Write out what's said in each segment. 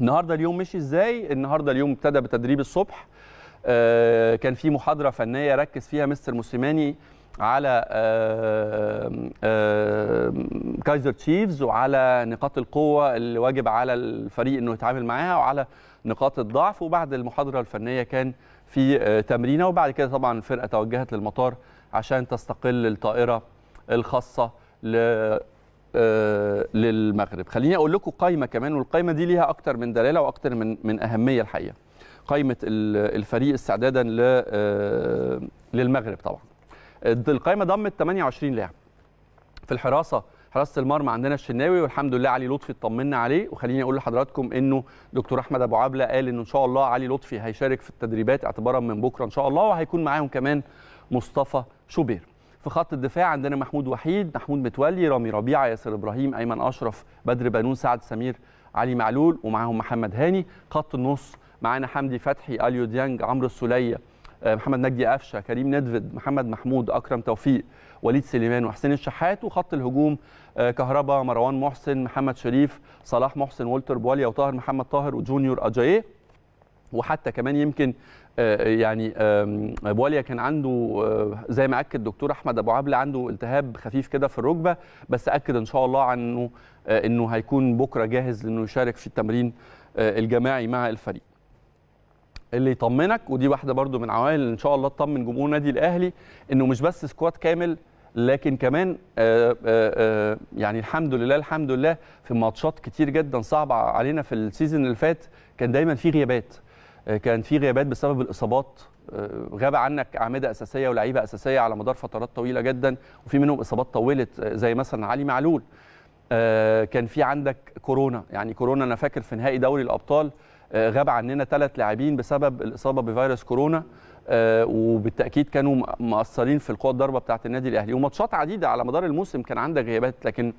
النهارده اليوم مشي ازاي النهارده اليوم ابتدى بتدريب الصبح آه، كان في محاضره فنيه ركز فيها مستر موسيماني على كايزر آه، تشيفز آه، وعلى نقاط القوه اللي واجب على الفريق انه يتعامل معاها وعلى نقاط الضعف وبعد المحاضره الفنيه كان في تمرينه وبعد كده طبعا الفرقه توجهت للمطار عشان تستقل الطائره الخاصه آه، للمغرب خليني اقول لكم قائمه كمان والقائمه دي ليها اكتر من دلاله واكتر من من اهميه الحقيقه قائمه الفريق استعدادا آه، للمغرب طبعا القائمه ضمت 28 لاعب في الحراسه حراسه المرمى عندنا الشناوي والحمد لله علي لطفي اطمنا عليه وخليني اقول لحضراتكم انه دكتور احمد ابو عبله قال انه ان شاء الله علي لطفي هيشارك في التدريبات اعتبارا من بكره ان شاء الله وهيكون معاهم كمان مصطفى شوبير في خط الدفاع عندنا محمود وحيد محمود متولي رامي ربيعه ياسر ابراهيم ايمن اشرف بدر بنون سعد سمير علي معلول ومعاهم محمد هاني خط النص معانا حمدي فتحي اليو ديانج عمرو السوليه آه، محمد نجدي قفشه كريم ندفد محمد محمود اكرم توفيق وليد سليمان وحسين الشحات وخط الهجوم آه، كهربا مروان محسن محمد شريف صلاح محسن والتر بواليا وطاهر محمد طاهر وجونيور اجاييه وحتى كمان يمكن آه، آه، يعني ابو آه، علي كان عنده زي ما اكد دكتور احمد ابو عبل عنده التهاب خفيف كده في الركبه بس اكد ان شاء الله عنه انه هيكون بكره جاهز لانه يشارك في التمرين الجماعي مع الفريق اللي يطمنك ودي واحده برده من عوامل ان شاء الله تطمن جمهور النادي الاهلي انه مش بس سكواد كامل لكن كمان يعني الحمد لله الحمد لله في ماتشات كتير جدا صعبه علينا في السيزون اللي فات كان دايما في غيابات آه، كان في غيابات بسبب الاصابات آه، غاب عنك اعمده اساسيه ولاعيبه اساسيه على مدار فترات طويله جدا وفي منهم اصابات طولت آه، زي مثلا علي معلول كان في عندك كورونا يعني كورونا انا فاكر في نهائي دوري الابطال غاب عننا ثلاث لاعبين بسبب الاصابه بفيروس كورونا وبالتاكيد كانوا مؤثرين في القوه الضاربه بتاعه النادي الاهلي وماتشات عديده على مدار الموسم كان عندك غيابات لكن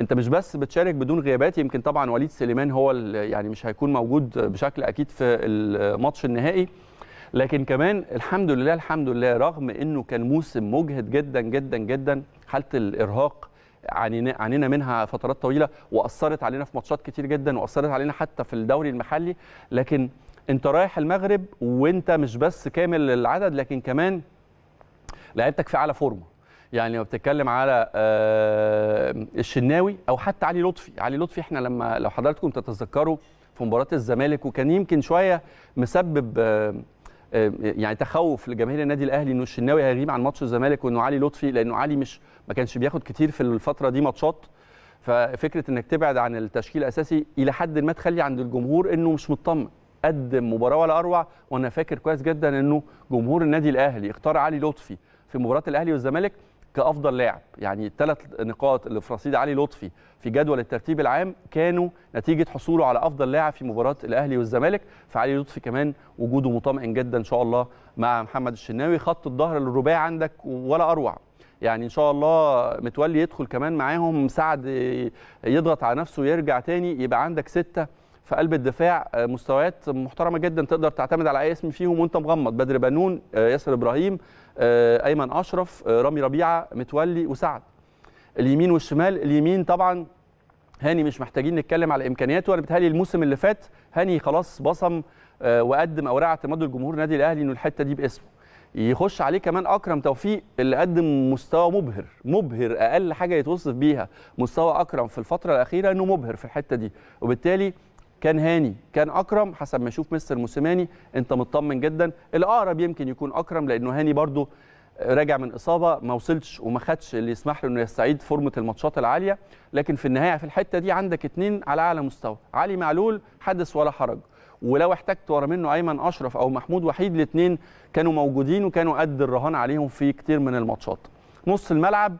انت مش بس بتشارك بدون غيابات يمكن طبعا وليد سليمان هو يعني مش هيكون موجود بشكل اكيد في الماتش النهائي لكن كمان الحمد لله الحمد لله رغم انه كان موسم مجهد جدا جدا جدا حاله الارهاق عانينا منها فترات طويله واثرت علينا في ماتشات كتير جدا واثرت علينا حتى في الدوري المحلي لكن انت رايح المغرب وانت مش بس كامل العدد لكن كمان لعبتك في اعلى فورمه يعني لما بتتكلم على آه، الشناوي او حتى علي لطفي علي لطفي احنا لما لو حضراتكم تتذكروا في مباراه الزمالك وكان يمكن شويه مسبب آه، آه، يعني تخوف لجماهير النادي الاهلي انه الشناوي هيغيب عن ماتش الزمالك وانه علي لطفي لانه علي مش ما كانش بياخد كتير في الفتره دي ماتشات ففكره انك تبعد عن التشكيل الاساسي الى حد ما تخلي عند الجمهور انه مش مطمن قدم مباراه ولا اروع وانا فاكر كويس جدا انه جمهور النادي الاهلي اختار علي لطفي في مباراه الاهلي والزمالك كافضل لاعب يعني الثلاث نقاط اللي في رصيد علي لطفي في جدول الترتيب العام كانوا نتيجه حصوله على افضل لاعب في مباراه الاهلي والزمالك فعلي لطفي كمان وجوده مطمئن جدا ان شاء الله مع محمد الشناوي خط الظهر الرباعي عندك ولا اروع يعني ان شاء الله متولي يدخل كمان معاهم سعد يضغط على نفسه ويرجع تاني يبقى عندك سته في قلب الدفاع آه، مستويات محترمه جدا تقدر تعتمد على اي اسم فيهم وانت مغمض بدر بنون آه، ياسر ابراهيم آه، ايمن اشرف آه، رامي ربيعه متولي وسعد اليمين والشمال اليمين طبعا هاني مش محتاجين نتكلم على امكانياته انا بتهيألي الموسم اللي فات هاني خلاص بصم آه، وقدم اوراق اعتماد الجمهور النادي الاهلي انه الحته دي باسمه يخش عليه كمان اكرم توفيق اللي قدم مستوى مبهر مبهر اقل حاجه يتوصف بيها مستوى اكرم في الفتره الاخيره انه مبهر في الحته دي وبالتالي كان هاني كان اكرم حسب ما اشوف مستر موسيماني انت مطمن جدا الاقرب يمكن يكون اكرم لانه هاني برده راجع من اصابه ما وصلش وما خدش اللي يسمح له انه يستعيد فورمه الماتشات العاليه لكن في النهايه في الحته دي عندك اثنين على اعلى مستوى علي معلول حدث ولا حرج ولو احتجت ورا منه ايمن اشرف او محمود وحيد الاثنين كانوا موجودين وكانوا قد الرهان عليهم في كتير من الماتشات نص الملعب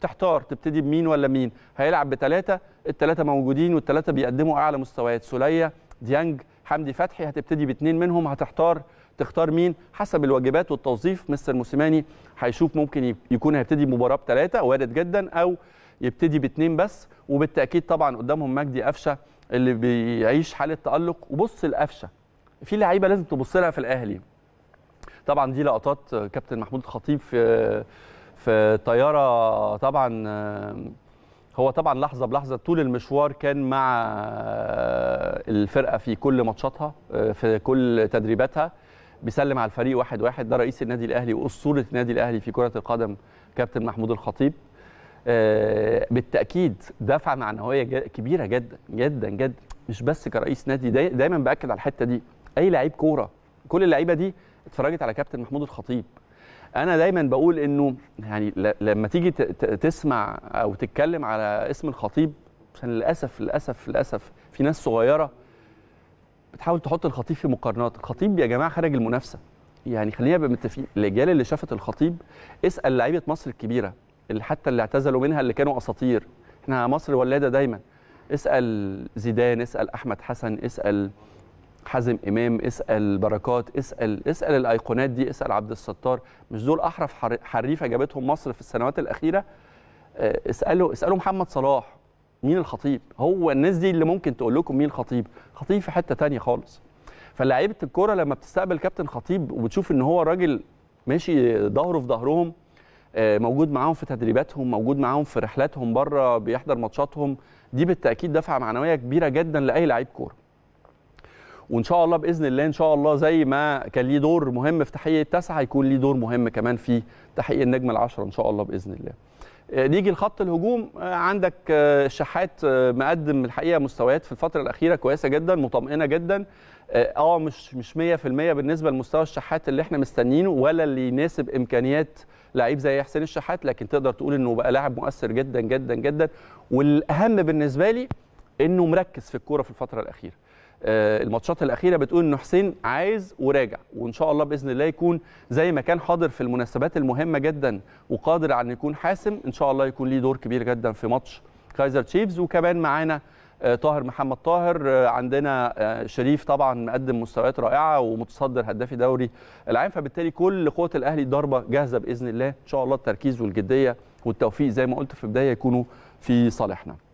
تحتار تبتدي بمين ولا مين هيلعب بثلاثه الثلاثه موجودين والثلاثه بيقدموا اعلى مستويات سوليه ديانج حمدي فتحي هتبتدي باثنين منهم هتحتار تختار مين حسب الواجبات والتوظيف مستر موسيماني هيشوف ممكن يكون هيبتدي مباراه بثلاثه وارد جدا او يبتدي باثنين بس وبالتاكيد طبعا قدامهم مجدي قفشه اللي بيعيش حاله تالق وبص القفشه في لعيبه لازم تبص لها في الاهلي طبعا دي لقطات كابتن محمود الخطيب في في طياره طبعا هو طبعا لحظه بلحظه طول المشوار كان مع آه، الفرقه في كل ماتشاتها آه، في كل تدريباتها بيسلم على الفريق واحد واحد ده رئيس النادي الاهلي واسطوره النادي الاهلي في كره القدم كابتن محمود الخطيب آه، بالتاكيد دفع معنويه كبيره جدا جدا جدا مش بس كرئيس نادي دايما باكد على الحته دي اي لعيب كوره كل اللعيبه دي اتفرجت على كابتن محمود الخطيب انا دايما بقول انه يعني لما تيجي تسمع او تتكلم على اسم الخطيب عشان للاسف للاسف للاسف في ناس صغيره بتحاول تحط الخطيب في مقارنات الخطيب يا جماعه خارج المنافسه يعني خلينا نبقى متفقين الاجيال اللي شافت الخطيب اسال لعيبه مصر الكبيره اللي حتى اللي اعتزلوا منها اللي كانوا اساطير احنا مصر ولاده دايما اسال زيدان اسال احمد حسن اسال حازم امام اسال بركات اسال اسال الايقونات دي اسال عبد الستار مش دول احرف حريفه جابتهم مصر في السنوات الاخيره آه، اسالوا اسالوا محمد صلاح مين الخطيب هو الناس دي اللي ممكن تقول لكم مين الخطيب خطيب في حته تانية خالص فلاعيبه الكوره لما بتستقبل كابتن خطيب وبتشوف ان هو راجل ماشي ظهره في ظهرهم آه، موجود معاهم في تدريباتهم موجود معاهم في رحلاتهم بره بيحضر ماتشاتهم دي بالتاكيد دفعه معنويه كبيره جدا لاي لعيب كوره وان شاء الله باذن الله ان شاء الله زي ما كان ليه دور مهم في تحقيق التاسعه هيكون ليه دور مهم كمان في تحقيق النجم العشره ان شاء الله باذن الله. آه، نيجي لخط الهجوم آه، عندك آه، الشحات مقدم الحقيقه مستويات في الفتره الاخيره كويسه جدا مطمئنه جدا اه مش مش 100% بالنسبه لمستوى الشحات اللي احنا مستنيينه ولا اللي يناسب امكانيات لعيب زي حسين الشحات لكن تقدر تقول انه بقى لاعب مؤثر جدا جدا جدا والاهم بالنسبه لي انه مركز في الكوره في الفتره الاخيره آه، الماتشات الاخيره بتقول ان حسين عايز وراجع وان شاء الله باذن الله يكون زي ما كان حاضر في المناسبات المهمه جدا وقادر على ان يكون حاسم ان شاء الله يكون ليه دور كبير جدا في ماتش كايزر تشيفز وكمان معانا آه، طاهر محمد طاهر آه، عندنا شريف طبعا مقدم مستويات رائعه ومتصدر هدافي دوري العام فبالتالي كل قوه الاهلي ضربه جاهزه باذن الله ان شاء الله التركيز والجديه والتوفيق زي ما قلت في البدايه يكونوا في صالحنا